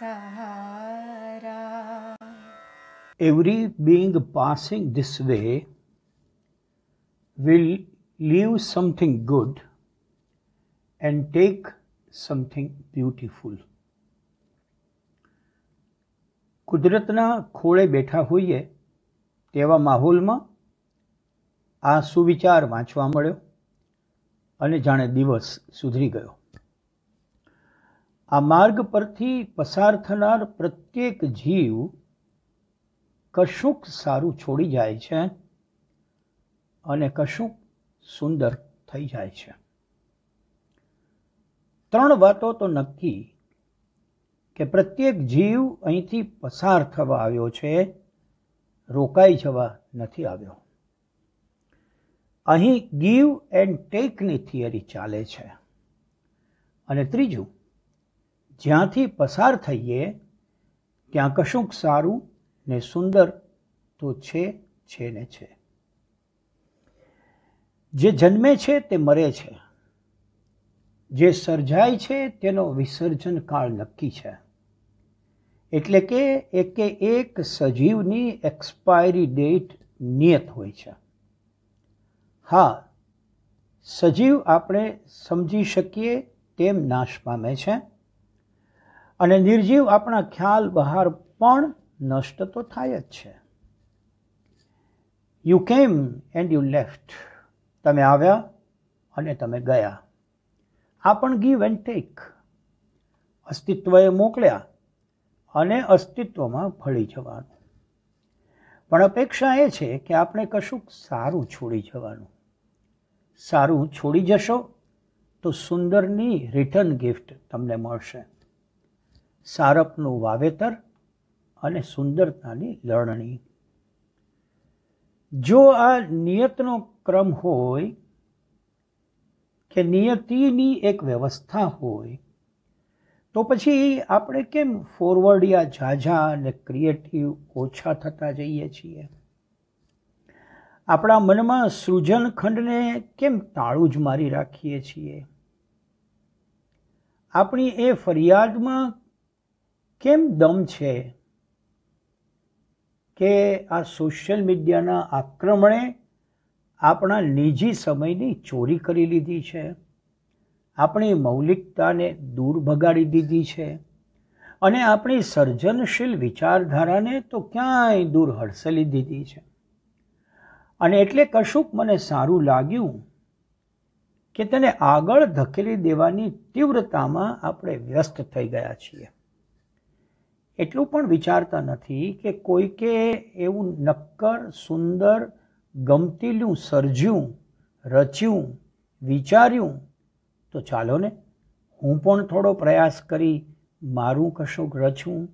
Sahara. Every being passing this way will leave something good and take something beautiful. કુદરતના ખોળે બેઠા હોઈએ તેવા માહોલમાં આ સુવિચાર વાંચવા મળ્યો અને જાણે દિવસ સુધરી ગયો આ માર્ગ પરથી પસાર થનાર પ્રત્યેક જીવ કશુંક સારું છોડી જાય છે અને કશુંક સુંદર થઈ જાય છે ત્રણ વાતો તો નક્કી કે પ્રત્યેક જીવ અહીંથી પસાર થવા આવ્યો છે રોકાઈ જવા નથી આવ્યો અહીં ગીવ એન્ડ ટેકની થિયરી ચાલે છે અને ત્રીજું જ્યાંથી પસાર થઈએ ત્યાં કશુંક સારું ને સુંદર તો છે છે ને છે જે જન્મે છે તે મરે છે જે સર્જાય છે તેનો વિસર્જન કાળ નક્કી છે એટલે કે એકે એક સજીવની એક્સપાયરી ડેટ નિયત હોય છે હા સજીવ આપણે સમજી શકીએ તેમ નાશ પામે છે અને નિર્જીવ આપણા ખ્યાલ બહાર પણ નષ્ટ તો થાય જ છે યુ કેમ એન્ડ યુ લેફ્ટ તમે આવ્યા અને તમે ગયા આ પણ ગીવ એન્ડ ટેક અસ્તિત્વએ મોકલ્યા અને અસ્તિત્વમાં ફળી જવાનું પણ અપેક્ષા એ છે કે આપણે કશુંક સારું છોડી જવાનું સારું છોડી જશો તો સુંદરની રિટર્ન ગિફ્ટ તમને મળશે સારપનું વાવેતર અને સુંદરતાની લણણી જો આ નિયતનો ક્રમ હોય કે નિયતિની એક વ્યવસ્થા હોય તો પછી આપણે કેમ ફોરવર્ડિયા ઝાઝા અને ક્રિએટિવ ઓછા થતા જઈએ છીએ આપણા મનમાં સૃજનખંડને કેમ તાળું જ મારી રાખીએ છીએ આપણી એ ફરિયાદમાં કેમ દમ છે કે આ સોશિયલ મીડિયાના આક્રમણે આપણા નિજી સમયની ચોરી કરી લીધી છે આપણી મૌલિકતાને દૂર ભગાડી દીધી છે અને આપણી સર્જનશીલ વિચારધારાને તો ક્યાંય દૂર હડસલી દીધી છે અને એટલે કશુંક મને સારું લાગ્યું કે તેને આગળ ધકેલી દેવાની તીવ્રતામાં આપણે વ્યસ્ત થઈ ગયા છીએ એટલું પણ વિચારતા નથી કે કોઈકે એવું નક્કર સુંદર ગમતીલું સર્જ્યું રચ્યું વિચાર્યું તો ચાલો ને હું પણ થોડો પ્રયાસ કરી મારું કશુંક રચું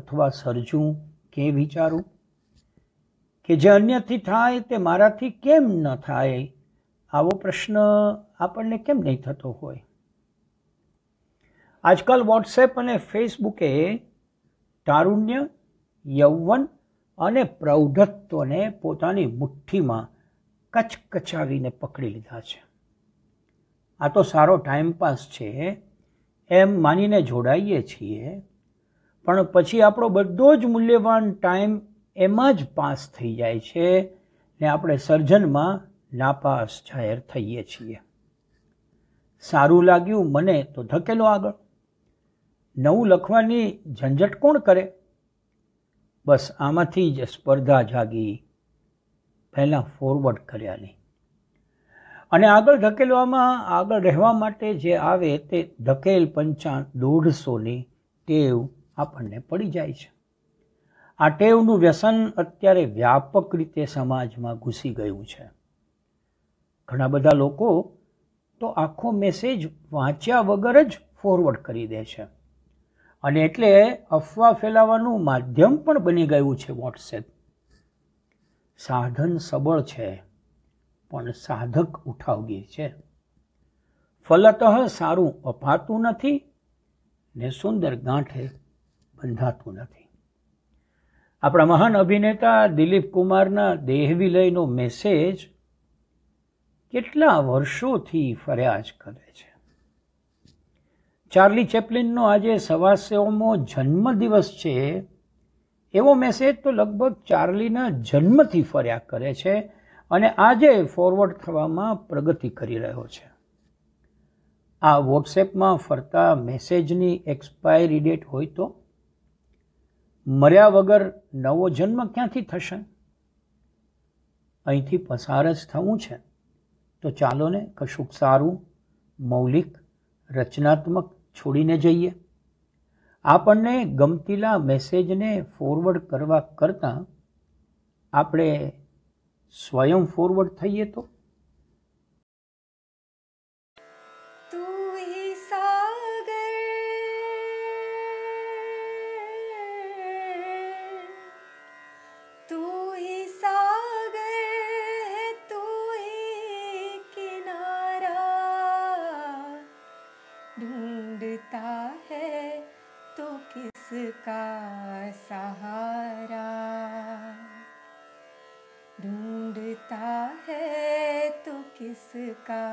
અથવા સર્જું કે વિચારું કે જે અન્યથી થાય તે મારાથી કેમ ન થાય આવો પ્રશ્ન આપણને કેમ નહીં થતો હોય આજકાલ વોટ્સએપ અને ફેસબુકે તારુણ્ય યૌવન અને પ્રૌઢત્વને પોતાની મુઠ્ઠીમાં કચકચાવીને પકડી લીધા છે આ તો સારો ટાઈમ પાસ છે એમ માનીને જોડાઈએ છીએ પણ પછી આપણો બધો જ મૂલ્યવાન ટાઈમ એમાં જ પાસ થઈ જાય છે ને આપણે સર્જનમાં નાપાસ જાહેર થઈએ છીએ સારું લાગ્યું મને તો ધકેલો આગળ નવું લખવાની ઝંઝટ કોણ કરે બસ આમાંથી જ સ્પર્ધા જાગી પહેલાં ફોરવર્ડ કર્યા નહીં અને આગળ ધકેલવામાં આગળ રહેવા માટે જે આવે તે ધકેલ પંચાણ દોઢસોની ટેવ આપણને પડી જાય છે આ ટેવનું વ્યસન અત્યારે વ્યાપક રીતે સમાજમાં ઘૂસી ગયું છે ઘણા બધા લોકો તો આખો મેસેજ વાંચ્યા વગર જ ફોરવર્ડ કરી દે છે અને એટલે અફવા ફેલાવાનું માધ્યમ પણ બની ગયું છે વોટ્સએપ સાધન સબળ છે પણ સાધક ઉઠાવગીર છે ફલતઃ સારું અપાતું નથી ને સુંદર ગાંઠે બંધાતું નથી આપણા મહાન અભિનેતા દિલીપ કુમારના દેહવિલયનો મેસેજ કેટલા વર્ષોથી ફરિયાજ કરે છે ચાર્લી ચેપ્લિનનો આજે સવાસોમો જન્મદિવસ છે એવો મેસેજ તો લગભગ ચાર્લીના જન્મથી ફર્યા કરે છે અને આજે ફોરવર્ડ થવામાં પ્રગતિ કરી રહ્યો છે આ વોટ્સએપમાં ફરતા મેસેજની એક્સપાયરી ડેટ હોય તો મર્યા વગર નવો જન્મ ક્યાંથી થશે અહીંથી પસાર જ થવું છે તો ચાલો ને કશુંક સારું મૌલિક રચનાત્મક છોડીને જઈએ આપણને ગમતીલા મેસેજને ફોરવર્ડ કરવા કરતાં આપણે સ્વયં ફોરવર્ડ થઈએ તો गिरता है तो किसका सहारा ढूंढता है तो किसका